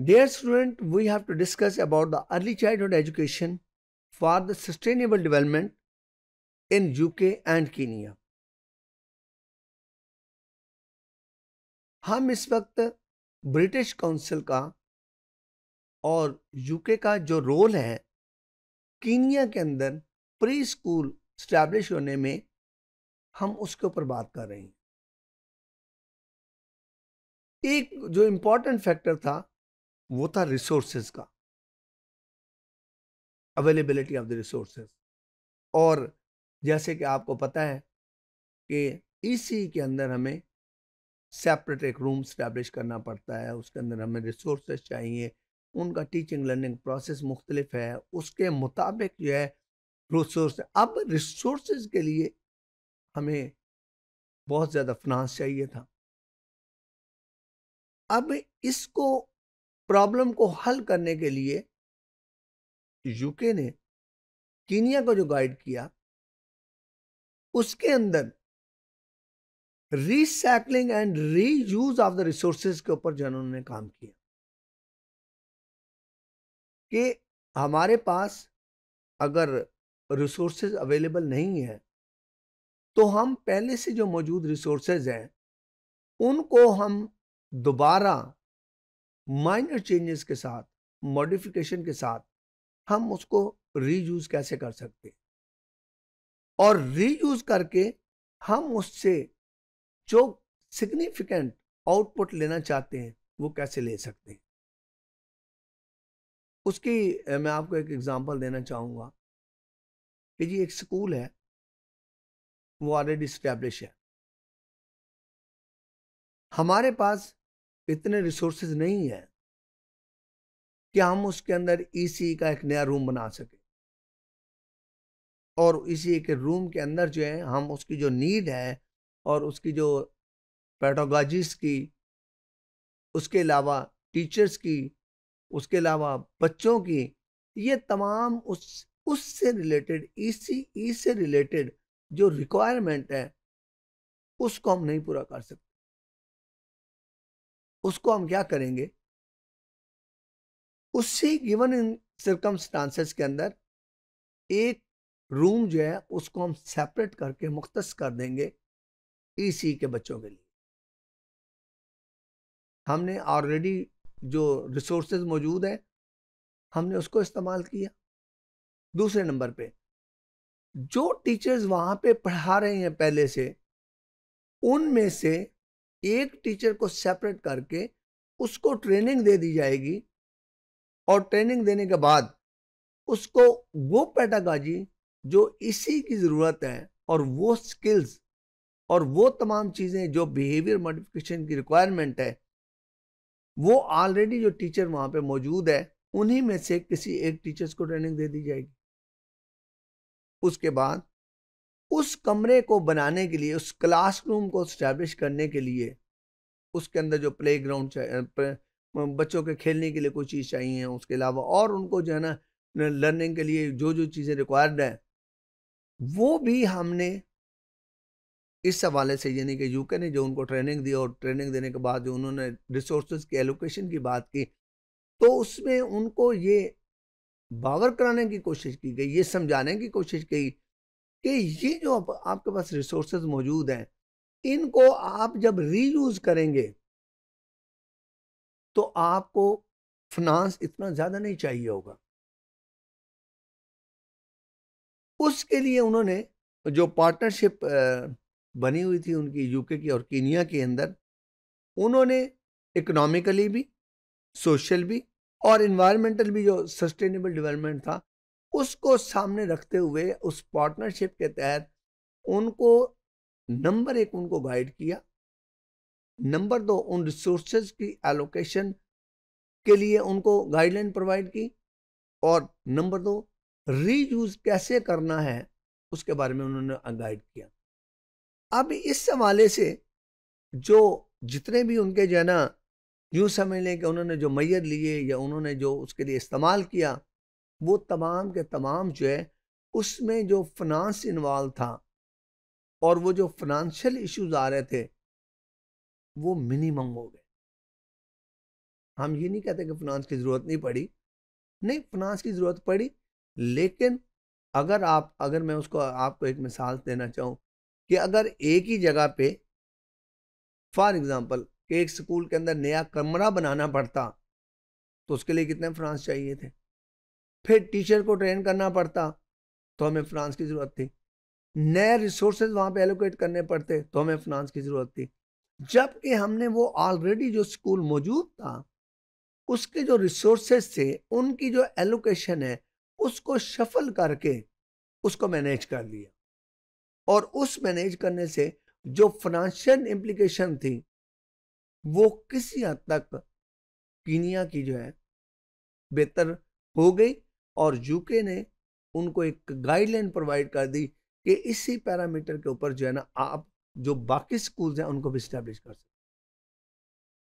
Dear student, we have to discuss about the early childhood education for the sustainable development in UK and Kenya. हम इस वक्त British council का और UK का जो role है कीनिया के अंदर प्री स्कूल स्टैब्लिश होने में हम उसके ऊपर बात कर रहे हैं एक जो इम्पोर्टेंट फैक्टर था वो था रिसोर्सेज का अवेलेबिलिटी ऑफ द रिसोर्सेज और जैसे कि आपको पता है कि इसी e के अंदर हमें सेपरेट एक रूम स्टैब्लिश करना पड़ता है उसके अंदर हमें रिसोर्सेज चाहिए उनका टीचिंग लर्निंग प्रोसेस मुख्तलिफ है उसके मुताबिक जो है रिसोर्स अब रिसोर्स के लिए हमें बहुत ज़्यादा फिनांस चाहिए था अब इसको प्रॉब्लम को हल करने के लिए यूके ने कीनिया को जो गाइड किया उसके अंदर recycling and reuse of the resources के ऊपर जो उन्होंने काम किया कि हमारे पास अगर रिसोर्सेज अवेलेबल नहीं है तो हम पहले से जो मौजूद रिसोर्सेज हैं उनको हम दोबारा माइनर चेंजेस के साथ मॉडिफिकेशन के साथ हम उसको रीयूज कैसे कर सकते हैं और रीयूज करके हम उससे जो सिग्निफिकेंट आउटपुट लेना चाहते हैं वो कैसे ले सकते हैं उसकी मैं आपको एक एग्जांपल देना चाहूँगा कि जी एक स्कूल है वो ऑलरेडी इस्टेब्लिश है हमारे पास इतने रिसोर्सेज नहीं है कि हम उसके अंदर ईसीई का एक नया रूम बना सके और इसी के रूम के अंदर जो है हम उसकी जो नीड है और उसकी जो पैटोगाजिस की उसके अलावा टीचर्स की उसके अलावा बच्चों की ये तमाम उस उससे रिलेटेड ई से रिलेटेड जो रिक्वायरमेंट है उसको हम नहीं पूरा कर सकते उसको हम क्या करेंगे उसी गिवन इन सर्कमस्टांसेस के अंदर एक रूम जो है उसको हम सेपरेट करके मुख्त कर देंगे ईसी के बच्चों के लिए हमने ऑलरेडी जो रिसोर्स मौजूद हैं हमने उसको इस्तेमाल किया दूसरे नंबर पे जो टीचर्स वहाँ पे पढ़ा रहे हैं पहले से उनमें से एक टीचर को सेपरेट करके उसको ट्रेनिंग दे दी जाएगी और ट्रेनिंग देने के बाद उसको वो पैटागाजी जो इसी की ज़रूरत है और वो स्किल्स और वो तमाम चीज़ें जो बिहेवियर मॉडिफिकेशन की रिक्वायरमेंट है वो ऑलरेडी जो टीचर वहाँ पे मौजूद है उन्हीं में से किसी एक टीचर्स को ट्रेनिंग दे दी जाएगी उसके बाद उस कमरे को बनाने के लिए उस क्लासरूम को इस्टेब्लिश करने के लिए उसके अंदर जो प्ले ग्राउंड बच्चों के खेलने के लिए कोई चीज़ चाहिए उसके अलावा और उनको जो है ना लर्निंग के लिए जो जो चीज़ें रिक्वायर्ड हैं वो भी हमने इस हवाले से यानी कि यूके ने जो उनको ट्रेनिंग दी और ट्रेनिंग देने के बाद जो उन्होंने रिसोर्स की एलोकेशन की बात की तो उसमें उनको ये बावर कराने की कोशिश की गई ये समझाने की कोशिश की कि ये जो आपके पास रिसोर्सेज मौजूद हैं इनको आप जब रीयूज करेंगे तो आपको फिनांस इतना ज़्यादा नहीं चाहिए होगा उसके लिए उन्होंने जो पार्टनरशिप बनी हुई थी उनकी यूके की और कीनिया के अंदर उन्होंने इकोनॉमिकली भी सोशल भी और इन्वायरमेंटल भी जो सस्टेनेबल डेवलपमेंट था उसको सामने रखते हुए उस पार्टनरशिप के तहत उनको नंबर एक उनको गाइड किया नंबर दो उन रिसोर्सेज की एलोकेशन के लिए उनको गाइडलाइन प्रोवाइड की और नंबर दो रीयूज कैसे करना है उसके बारे में उन्होंने गाइड किया अब इस हवाले से जो जितने भी उनके जो है ना यूँ समझ लें कि उन्होंने जो मैयर लिए या उन्होंने जो उसके लिए इस्तेमाल किया वो तमाम के तमाम जो है उसमें जो फिनांस इन्वॉल्व था और वो जो फिनंशियल इश्यूज आ रहे थे वो मिनिमम हो गए हम ये नहीं कहते कि फिनांस की ज़रूरत नहीं पड़ी नहीं फिनांस की ज़रूरत पड़ी लेकिन अगर आप अगर मैं उसको आपको एक मिसाल देना चाहूँ कि अगर एक ही जगह पे फॉर एग्ज़ाम्पल एक स्कूल के अंदर नया कमरा बनाना पड़ता तो उसके लिए कितने फ्रांस चाहिए थे फिर टीचर को ट्रेन करना पड़ता तो हमें फ्रांस की ज़रूरत थी नए रिसोर्सेज वहाँ पे एलोकेट करने पड़ते तो हमें फ्रांस की ज़रूरत थी जबकि हमने वो ऑलरेडी जो स्कूल मौजूद था उसके जो रिसोर्सेज थे उनकी जो एलोकेशन है उसको शफल करके उसको मैनेज कर लिया और उस मैनेज करने से जो फाइनेंशियल इम्प्लीकेशन थी वो किसी हद तक कीनिया की जो है बेहतर हो गई और यूके ने उनको एक गाइडलाइन प्रोवाइड कर दी कि इसी पैरामीटर के ऊपर जो है ना आप जो बाकी स्कूल्स हैं उनको भी इस्टेब्लिश कर सकते